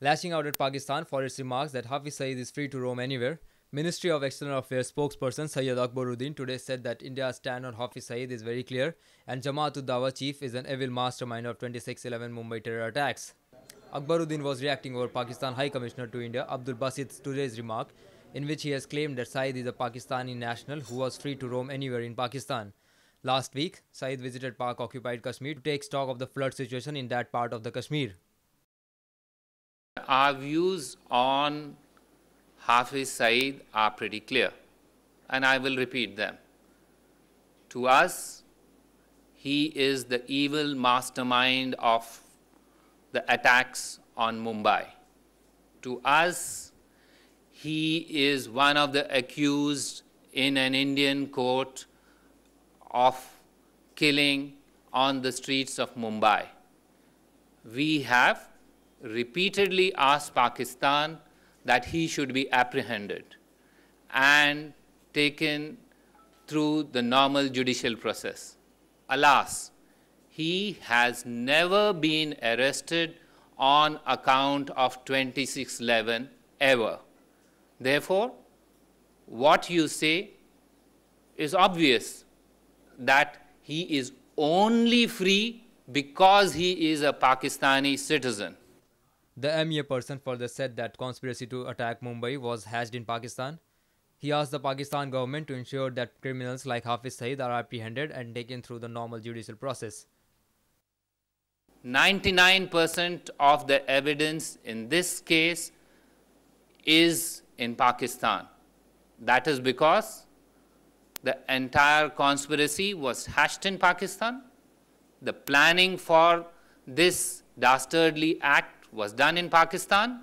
lashing out at Pakistan for its remarks that Hafiz Saeed is free to roam anywhere. Ministry of External Affairs spokesperson Sayyid Akbaruddin today said that India's stand on Hafiz Saeed is very clear and Jamaat ud-Dawa chief is an evil mastermind of 2611 Mumbai terror attacks. Akbaruddin was reacting over Pakistan High Commissioner to India Abdul Basit today's remark in which he has claimed that Saeed is a Pakistani national who was free to roam anywhere in Pakistan. Last week, Saeed visited Pak occupied Kashmir to take stock of the flood situation in that part of the Kashmir. Our views on Hafiz Saeed are pretty clear, and I will repeat them. To us, he is the evil mastermind of the attacks on Mumbai. To us, he is one of the accused in an Indian court of killing on the streets of Mumbai. We have repeatedly asked Pakistan that he should be apprehended and taken through the normal judicial process. Alas, he has never been arrested on account of 2611 ever. Therefore, what you say is obvious that he is only free because he is a Pakistani citizen. The MEA person further said that conspiracy to attack Mumbai was hatched in Pakistan. He asked the Pakistan government to ensure that criminals like Hafiz Saeed are apprehended and taken through the normal judicial process. 99% of the evidence in this case is in Pakistan. That is because the entire conspiracy was hatched in Pakistan. The planning for this dastardly act was done in Pakistan.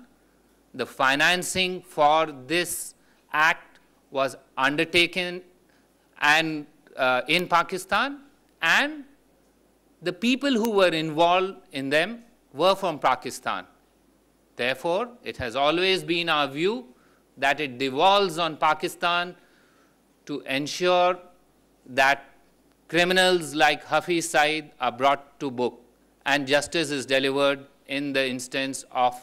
The financing for this act was undertaken and uh, in Pakistan and the people who were involved in them were from Pakistan. Therefore, it has always been our view that it devolves on Pakistan to ensure that criminals like Hafiz Saeed are brought to book and justice is delivered in the instance of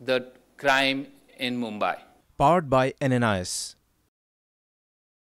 the crime in Mumbai. Powered by NNIS.